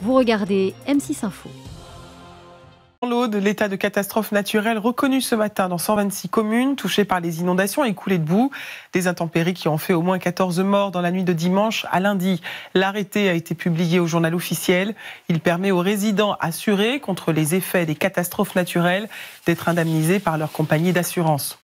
Vous regardez M6 Info. de l'état de catastrophe naturelle reconnu ce matin dans 126 communes touchées par les inondations et coulées de boue. Des intempéries qui ont fait au moins 14 morts dans la nuit de dimanche à lundi. L'arrêté a été publié au journal officiel. Il permet aux résidents assurés contre les effets des catastrophes naturelles d'être indemnisés par leur compagnie d'assurance.